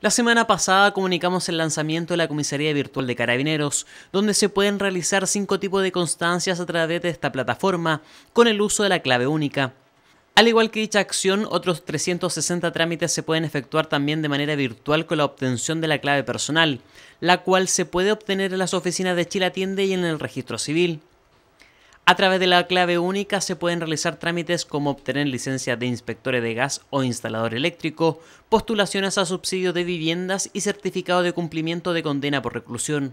La semana pasada comunicamos el lanzamiento de la Comisaría Virtual de Carabineros, donde se pueden realizar cinco tipos de constancias a través de esta plataforma con el uso de la clave única. Al igual que dicha acción, otros 360 trámites se pueden efectuar también de manera virtual con la obtención de la clave personal, la cual se puede obtener en las oficinas de Chile Atiende y en el registro civil. A través de la clave única se pueden realizar trámites como obtener licencia de inspectores de gas o instalador eléctrico, postulaciones a subsidio de viviendas y certificado de cumplimiento de condena por reclusión.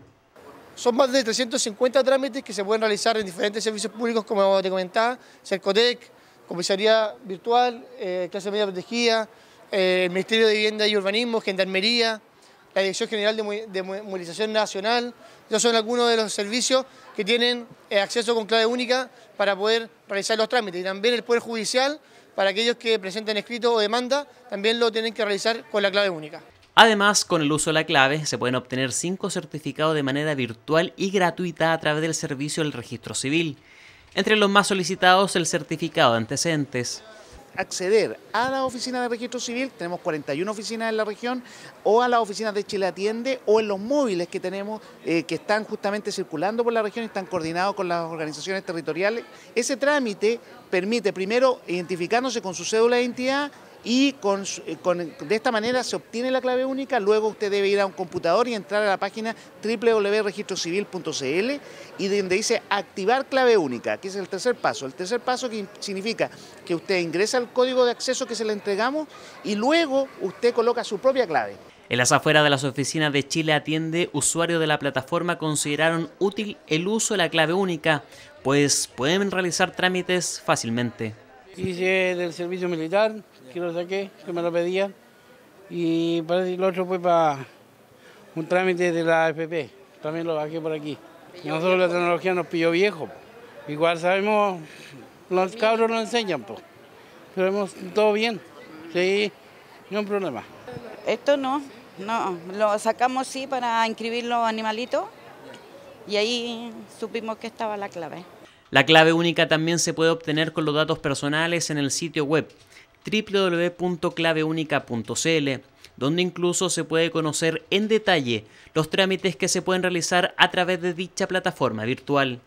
Son más de 350 trámites que se pueden realizar en diferentes servicios públicos, como te comentaba, Cercotec, Comisaría Virtual, eh, Clase Media Protegida, eh, Ministerio de Vivienda y Urbanismo, Gendarmería, la Dirección General de, Movilización Nacional. Esos son algunos de los servicios que tienen eh, acceso con clave única para poder realizar los trámites. Y también el Poder Judicial, para aquellos que presenten escrito o demanda, también lo tienen que realizar con la clave única. Además, con el uso de la clave se pueden obtener cinco certificados de manera virtual y gratuita a través del servicio del registro civil. Entre los más solicitados, el certificado de antecedentes acceder a la oficina de registro civil, tenemos 41 oficinas en la región, o a las oficinas de Chile Atiende, o en los móviles que tenemos, eh, que están justamente circulando por la región y están coordinados con las organizaciones territoriales. Ese trámite permite primero identificándose con su cédula de identidad, y eh, con, de esta manera se obtiene la clave única, luego usted debe ir a un computador y entrar a la página www.registrocivil.cl y donde dice activar clave única, que es el tercer paso. El tercer paso que significa que usted ingresa el código de acceso que se le entregamos y luego usted coloca su propia clave. En las afueras de las oficinas de Chile Atiende, usuarios de la plataforma consideraron útil el uso de la clave única, pues pueden realizar trámites fácilmente. Hice del servicio militar, que lo saqué, que me lo pedían. Y para el otro fue para un trámite de la AFP. También lo bajé por aquí. Y Nosotros la tecnología nos pilló viejo. Igual sabemos, los cabros lo enseñan, pues. Pero hemos todo bien. Sí, no hay problema. Esto no, no. Lo sacamos sí para inscribir los animalitos. Y ahí supimos que estaba la clave. La clave única también se puede obtener con los datos personales en el sitio web www.claveunica.cl, donde incluso se puede conocer en detalle los trámites que se pueden realizar a través de dicha plataforma virtual.